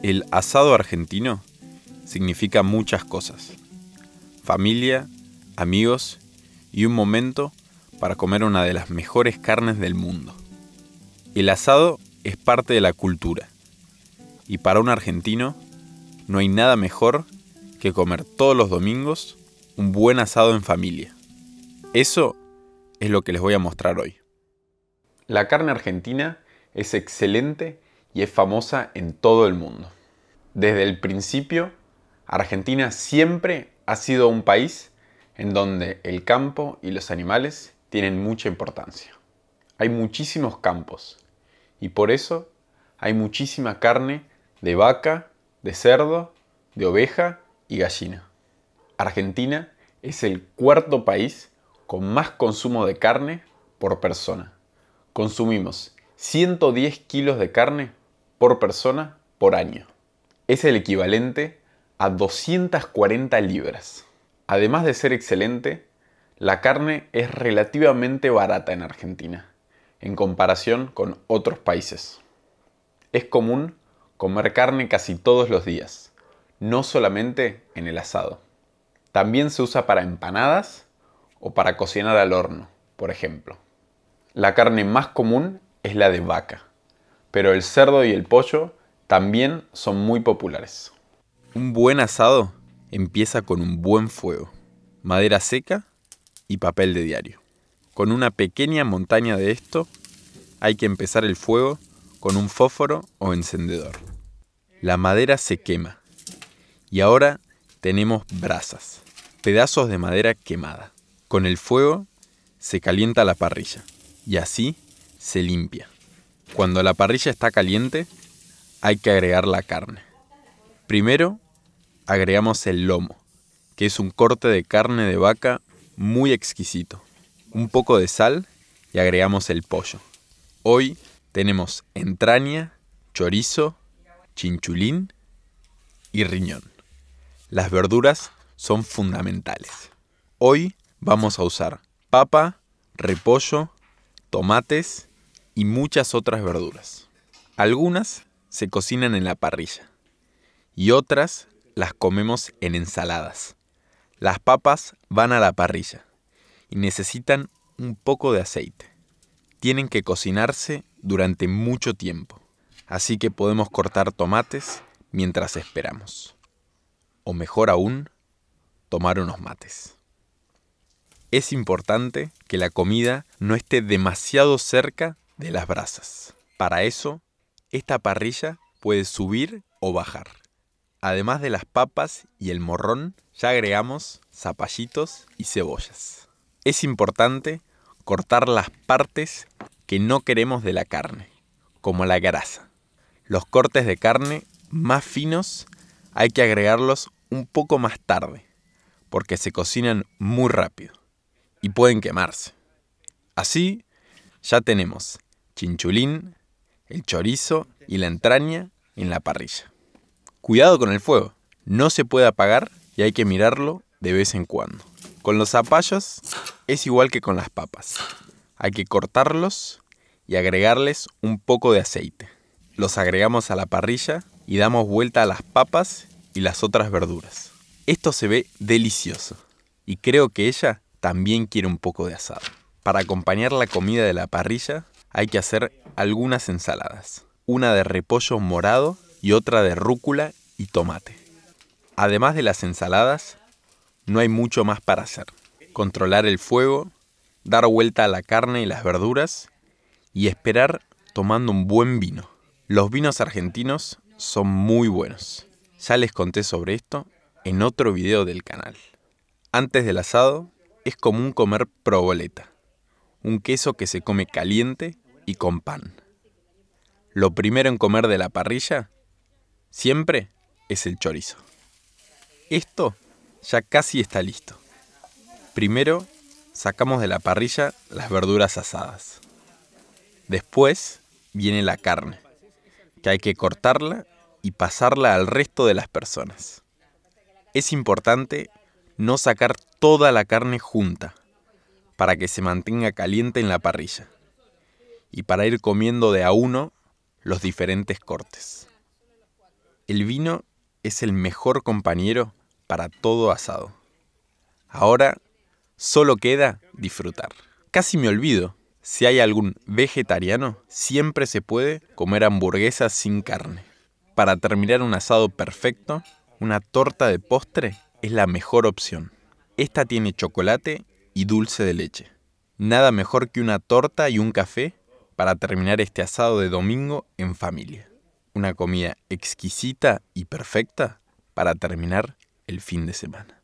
El asado argentino significa muchas cosas. Familia, amigos y un momento para comer una de las mejores carnes del mundo. El asado es parte de la cultura. Y para un argentino, no hay nada mejor que comer todos los domingos un buen asado en familia. Eso es lo que les voy a mostrar hoy. La carne argentina es excelente y es famosa en todo el mundo. Desde el principio, Argentina siempre ha sido un país en donde el campo y los animales tienen mucha importancia. Hay muchísimos campos y por eso hay muchísima carne de vaca, de cerdo, de oveja y gallina. Argentina es el cuarto país con más consumo de carne por persona. Consumimos 110 kilos de carne por persona por año. Es el equivalente a 240 libras. Además de ser excelente, la carne es relativamente barata en Argentina, en comparación con otros países. Es común comer carne casi todos los días, no solamente en el asado. También se usa para empanadas o para cocinar al horno, por ejemplo. La carne más común es la de vaca, pero el cerdo y el pollo también son muy populares. Un buen asado empieza con un buen fuego, madera seca y papel de diario. Con una pequeña montaña de esto, hay que empezar el fuego con un fósforo o encendedor. La madera se quema y ahora tenemos brasas, pedazos de madera quemada. Con el fuego se calienta la parrilla y así se limpia. Cuando la parrilla está caliente, hay que agregar la carne. Primero, agregamos el lomo, que es un corte de carne de vaca muy exquisito. Un poco de sal y agregamos el pollo. Hoy tenemos entraña, chorizo, chinchulín y riñón. Las verduras son fundamentales. Hoy vamos a usar papa, repollo, tomates y muchas otras verduras. Algunas se cocinan en la parrilla y otras las comemos en ensaladas. Las papas van a la parrilla y necesitan un poco de aceite. Tienen que cocinarse durante mucho tiempo, así que podemos cortar tomates mientras esperamos. O mejor aún, tomar unos mates. Es importante que la comida no esté demasiado cerca de las brasas. Para eso, esta parrilla puede subir o bajar. Además de las papas y el morrón, ya agregamos zapallitos y cebollas. Es importante cortar las partes que no queremos de la carne, como la grasa. Los cortes de carne más finos hay que agregarlos un poco más tarde, porque se cocinan muy rápido y pueden quemarse. Así, ya tenemos chinchulín, el chorizo y la entraña en la parrilla. Cuidado con el fuego, no se puede apagar y hay que mirarlo de vez en cuando. Con los zapallos es igual que con las papas. Hay que cortarlos y agregarles un poco de aceite. Los agregamos a la parrilla y damos vuelta a las papas y las otras verduras. Esto se ve delicioso y creo que ella también quiere un poco de asado. Para acompañar la comida de la parrilla hay que hacer algunas ensaladas, una de repollo morado y otra de rúcula y tomate. Además de las ensaladas, no hay mucho más para hacer. Controlar el fuego, dar vuelta a la carne y las verduras y esperar tomando un buen vino. Los vinos argentinos son muy buenos. Ya les conté sobre esto en otro video del canal. Antes del asado, es común comer proboleta un queso que se come caliente y con pan. Lo primero en comer de la parrilla siempre es el chorizo. Esto ya casi está listo. Primero sacamos de la parrilla las verduras asadas. Después viene la carne, que hay que cortarla y pasarla al resto de las personas. Es importante no sacar toda la carne junta, para que se mantenga caliente en la parrilla y para ir comiendo de a uno los diferentes cortes. El vino es el mejor compañero para todo asado. Ahora solo queda disfrutar. Casi me olvido, si hay algún vegetariano, siempre se puede comer hamburguesas sin carne. Para terminar un asado perfecto, una torta de postre es la mejor opción. Esta tiene chocolate y dulce de leche. Nada mejor que una torta y un café para terminar este asado de domingo en familia. Una comida exquisita y perfecta para terminar el fin de semana.